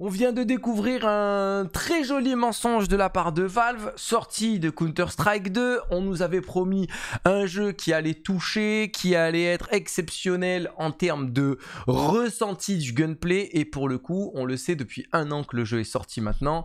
On vient de découvrir un très joli mensonge de la part de Valve, sorti de Counter-Strike 2. On nous avait promis un jeu qui allait toucher, qui allait être exceptionnel en termes de ressenti du gunplay. Et pour le coup, on le sait depuis un an que le jeu est sorti maintenant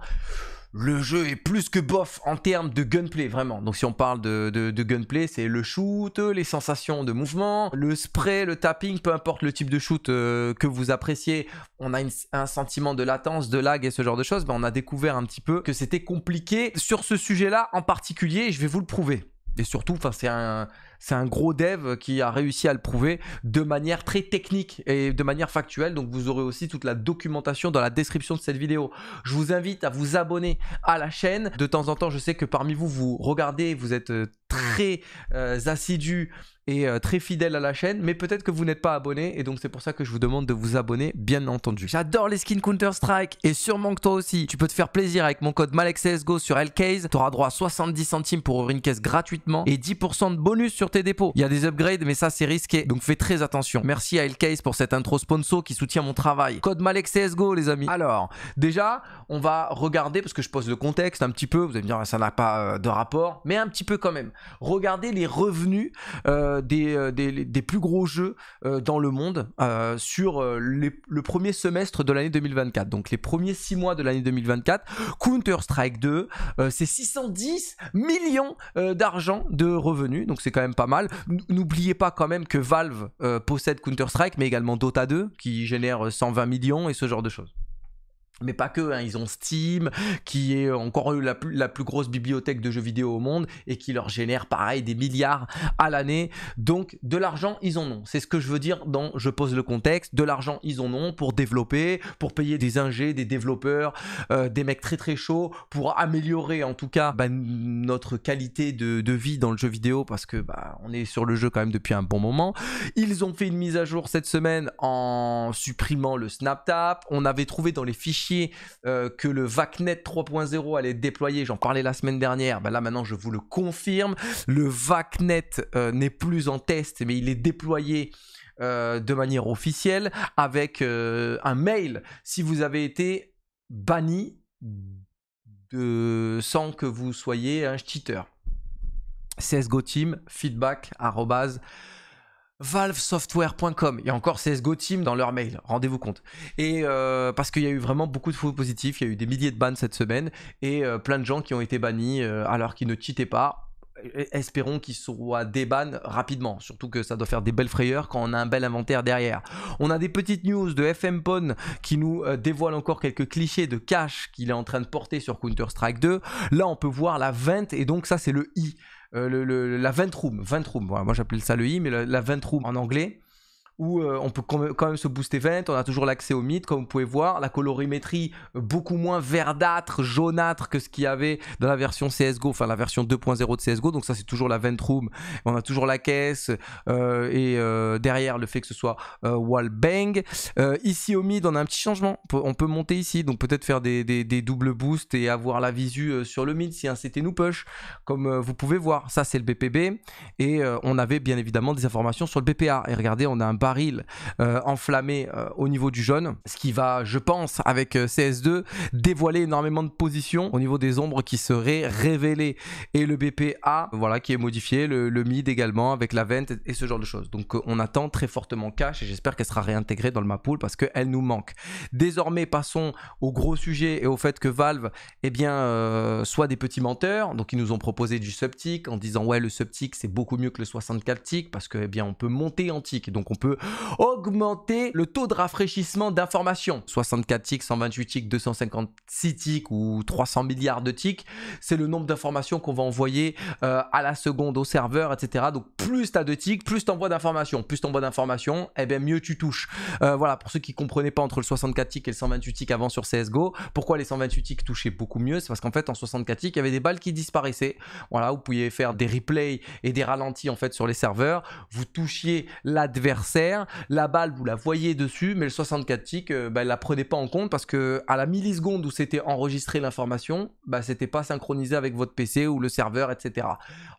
le jeu est plus que bof en termes de gunplay, vraiment. Donc si on parle de, gunplay, c'est le shoot, les sensations de mouvement, le spray, le tapping, peu importe le type de shoot euh, que vous appréciez, on a un sentiment de latence, de lag et ce genre de choses, ben, on a découvert un petit peu que c'était compliqué sur ce sujet-là en particulier, et je vais vous le prouver et surtout, enfin, c'est un, c'est un gros dev qui a réussi à le prouver de manière très technique et de manière factuelle. Donc, vous aurez aussi toute la documentation dans la description de cette vidéo. Je vous invite à vous abonner à la chaîne. De temps en temps, je sais que parmi vous, vous regardez, vous êtes euh, très euh, assidu et euh, très fidèle à la chaîne, mais peut-être que vous n'êtes pas abonné, et donc c'est pour ça que je vous demande de vous abonner, bien entendu. J'adore les skins Counter-Strike, et sûrement que toi aussi, tu peux te faire plaisir avec mon code MalexCSGO sur LKs, tu auras droit à 70 centimes pour ouvrir une caisse gratuitement, et 10% de bonus sur tes dépôts. Il y a des upgrades, mais ça c'est risqué, donc fais très attention. Merci à LKs pour cette intro sponsor qui soutient mon travail. Code MalexCSGO les amis. Alors, déjà, on va regarder, parce que je pose le contexte un petit peu, vous allez me dire, ah, ça n'a pas euh, de rapport, mais un petit peu quand même. Regardez les revenus euh, euh, des, plus gros jeux euh, dans le monde sur le premier semestre de l'année 2024. Donc les premiers 6 mois de l'année 2024, Counter-Strike 2, c'est 610 millions d'argent de revenus. Donc c'est quand même pas mal. N'oubliez pas quand même que Valve possède Counter-Strike, mais également Dota 2, qui génère 120 millions et ce genre de choses mais pas que, hein, ils ont Steam, qui est encore la plus, la plus, grosse bibliothèque de jeux vidéo au monde et qui leur génère pareil des milliards à l'année. Donc de l'argent, ils en ont. C'est ce que je veux dire dans Je pose le contexte. De l'argent, ils en ont pour développer, pour payer des ingés, des développeurs, euh, des mecs très très chauds, pour améliorer en tout cas bah, notre qualité de, de, vie dans le jeu vidéo parce que bah, on est sur le jeu quand même depuis un bon moment. Ils ont fait une mise à jour cette semaine en supprimant le SnapTap. On avait trouvé dans les fichiers euh, que le VACnet 3.0 allait déployer, j'en parlais la semaine dernière, bah là maintenant je vous le confirme, le VACnet euh, n'est plus en test mais il est déployé euh, de manière officielle avec un mail si vous avez été banni sans que vous soyez un cheater. CSGO Team, feedback, valvesoftware.com. Il y a encore CSGO Team dans leur mail, rendez-vous compte. Et euh, parce qu'il y a eu vraiment beaucoup de faux positifs, il y a eu des milliers de bans cette semaine et euh, plein de gens qui ont été bannis euh, alors qu'ils ne cheataient pas. Espérons qu'ils soient débannés rapidement, surtout que ça doit faire des belles frayeurs quand on a un bel inventaire derrière. On a des petites news de FMPON qui nous dévoile encore quelques clichés de cash qu'il est en train de porter sur Counter-Strike 2. Là, on peut voir la vente, et donc ça, c'est le I. Euh, le, la ventroom, room, moi j'appelle ça le i, mais la, la en anglais, où euh, on peut quand même se booster vent on a toujours l'accès au mid comme vous pouvez voir, la colorimétrie euh, beaucoup moins verdâtre, jaunâtre que ce qu'il y avait dans la version CSGO, enfin la version 2.0 de CSGO, donc ça c'est toujours la vent room, on a toujours la caisse euh, et derrière le fait que ce soit wall bang. ici au mid on a un petit changement, on peut monter ici, donc peut-être faire des, doubles boosts et avoir la visu sur le mid si un CT nous push, comme vous pouvez voir, ça c'est le BPB et on avait bien évidemment des informations sur le BPA et regardez on a un bar euh, enflammé euh, au niveau du jaune, ce qui va, je pense, avec euh, CS2, dévoiler énormément de positions au niveau des ombres qui seraient révélées. Et le BPA, voilà, qui est modifié, le, mid également, avec la vente et ce genre de choses. Donc on attend très fortement Cash et j'espère qu'elle sera réintégrée dans le map pool parce qu'elle nous manque. Désormais, passons au gros sujet et au fait que Valve, eh bien, soit des petits menteurs, donc ils nous ont proposé du subtic en disant ouais, le subtic c'est beaucoup mieux que le 64 tick parce que, eh bien, on peut monter en tick. donc on peut augmenter le taux de rafraîchissement d'informations. 64 tics, 128 tics, 256 tics ou 300 milliards de tics, c'est le nombre d'informations qu'on va envoyer euh, à la seconde au serveur, etc. Donc plus tu as de tics, plus tu envoies d'informations. Plus tu envoies d'informations, et eh bien mieux tu touches. Euh, voilà, pour ceux qui comprenaient pas entre le 64 tics et le 128 tics avant sur CSGO, pourquoi les 128 tics touchaient beaucoup mieux C'est parce qu'en fait en 64 ticks il y avait des balles qui disparaissaient. Voilà, vous pouviez faire des replays et des ralentis en fait sur les serveurs. Vous touchiez l'adversaire la balle vous la voyez dessus, mais le 64 tic, euh, bah, elle la prenait pas en compte parce que à la milliseconde où c'était enregistré l'information, bah, c'était pas synchronisé avec votre PC ou le serveur, etc.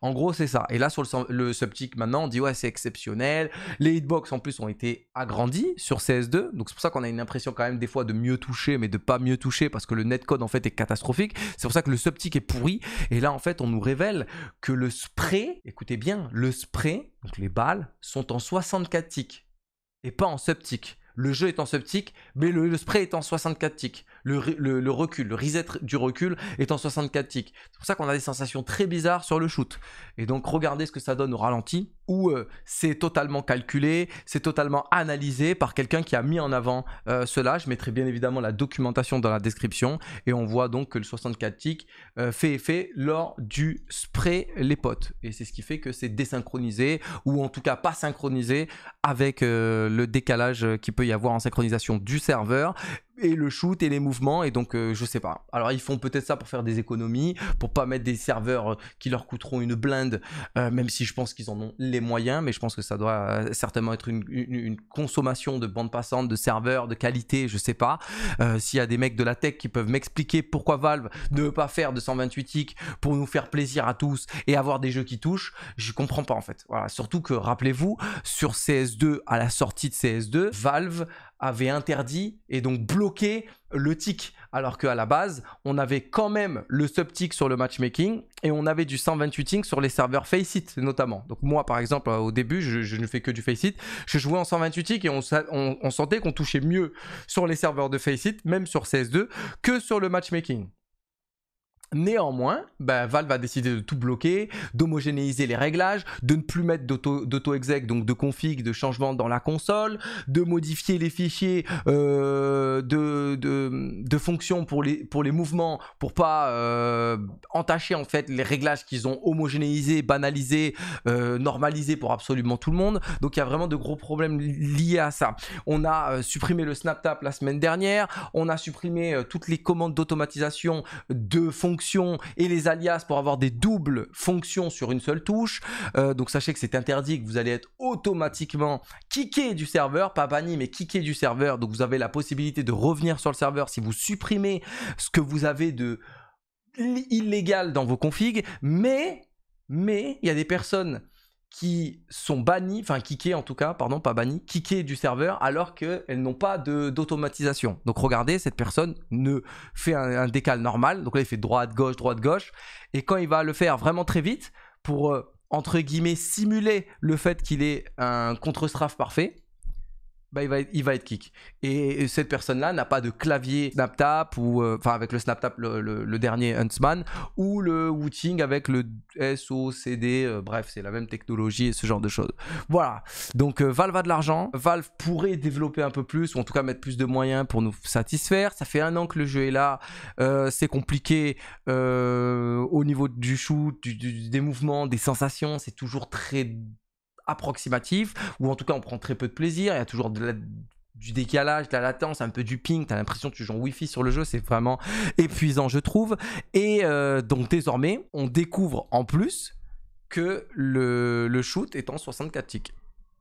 En gros, c'est ça. Et là, sur le, le subtic maintenant, on dit ouais, c'est exceptionnel. Les hitbox en plus ont été agrandis sur CS2, donc c'est pour ça qu'on a une impression quand même des fois de mieux toucher, mais de pas mieux toucher parce que le netcode en fait est catastrophique. C'est pour ça que le subtic est pourri. Et là, en fait, on nous révèle que le spray, écoutez bien, le spray, donc les balles, sont en 64 ticks et pas en sub Le jeu est en sub mais le, spray est en 64 ticks le, recul, le reset du recul est en 64 ticks. C'est pour ça qu'on a des sensations très bizarres sur le shoot. Et donc regardez ce que ça donne au ralenti, où euh, c'est totalement calculé, c'est totalement analysé par quelqu'un qui a mis en avant euh, cela. Je mettrai bien évidemment la documentation dans la description. Et on voit donc que le 64 ticks euh, fait effet lors du spray les potes. Et c'est ce qui fait que c'est désynchronisé, ou en tout cas pas synchronisé avec le décalage qu'il peut y avoir en synchronisation du serveur et le shoot et les mouvements et donc euh, je sais pas. Alors ils font peut-être ça pour faire des économies, pour pas mettre des serveurs euh, qui leur coûteront une blinde, euh, même si je pense qu'ils en ont les moyens, mais je pense que ça doit certainement être une, consommation de bande passante, de serveurs, de qualité, je sais pas. S'il y a des mecs de la tech qui peuvent m'expliquer pourquoi Valve ne veut pas faire de 128 tics pour nous faire plaisir à tous et avoir des jeux qui touchent, je comprends pas en fait. Voilà, surtout que rappelez-vous, sur CS2 à la sortie de CS2, Valve avait interdit et donc bloqué le tick. Alors qu'à la base, on avait quand même le sub-tick sur le matchmaking et on avait du 128 ticks sur les serveurs Faceit notamment. Donc moi, par exemple, euh, au début, je, ne fais que du Faceit. Je jouais en 128 tick et on, on sentait qu'on touchait mieux sur les serveurs de Faceit, même sur CS2, que sur le matchmaking. Néanmoins, bah, Valve a décidé de tout bloquer, d'homogénéiser les réglages, de ne plus mettre d'auto-exec, donc de config, de changement dans la console, de modifier les fichiers euh, de, de, fonctions pour les, pour les mouvements, pour pas euh, entacher en fait les réglages qu'ils ont homogénéisés, banalisés, euh, normalisés pour absolument tout le monde. Donc il y a vraiment de gros problèmes liés à ça. On a supprimé le SnapTap la semaine dernière, on a supprimé toutes les commandes d'automatisation de fonctions et les alias pour avoir des doubles fonctions sur une seule touche. Euh, donc sachez que c'est interdit, que vous allez être automatiquement kické du serveur, pas banni mais kické du serveur. Donc vous avez la possibilité de revenir sur le serveur si vous supprimez ce que vous avez de illégal dans vos configs, mais mais il y a des personnes qui sont bannies, enfin kickées en tout cas, pardon, pas bannies, kickées du serveur alors qu'elles n'ont pas d'automatisation. Donc regardez, cette personne ne fait un, décal normal, donc là il fait droite, gauche, droite, gauche, et quand il va le faire vraiment très vite pour, euh, entre guillemets, simuler le fait qu'il est un contre-strafe parfait, bah, il, va être, kick. Et, cette personne-là n'a pas de clavier SnapTap ou euh, enfin avec le SnapTap le, le, dernier Huntsman ou le Wooting avec le SOCD. Euh, bref, c'est la même technologie et ce genre de choses. Voilà. Donc euh, Valve a de l'argent. Valve pourrait développer un peu plus ou en tout cas mettre plus de moyens pour nous satisfaire. Ça fait un an que le jeu est là. c'est compliqué au niveau du shoot, des mouvements, des sensations. C'est toujours très approximatif, ou en tout cas on prend très peu de plaisir, il y a toujours du décalage, de la latence, un peu du ping, t'as l'impression que tu joues en Wi-Fi sur le jeu, c'est vraiment épuisant je trouve. Et euh, donc désormais, on découvre en plus que le, le shoot est en 64 ticks.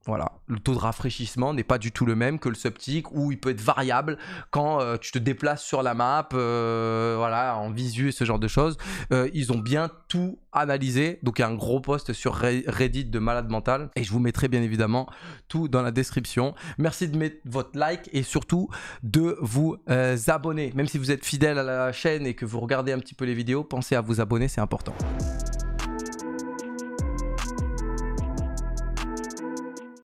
Voilà, le taux de rafraîchissement n'est pas du tout le même que le sceptique ou il peut être variable quand euh, tu te déplaces sur la map, euh, voilà, en visu et ce genre de choses. Euh, ils ont bien tout analysé, donc il y a un gros post sur Reddit de malade mental et je vous mettrai bien évidemment tout dans la description. Merci de mettre votre like et surtout de vous abonner. Même si vous êtes fidèle à la chaîne et que vous regardez un petit peu les vidéos, pensez à vous abonner, c'est important.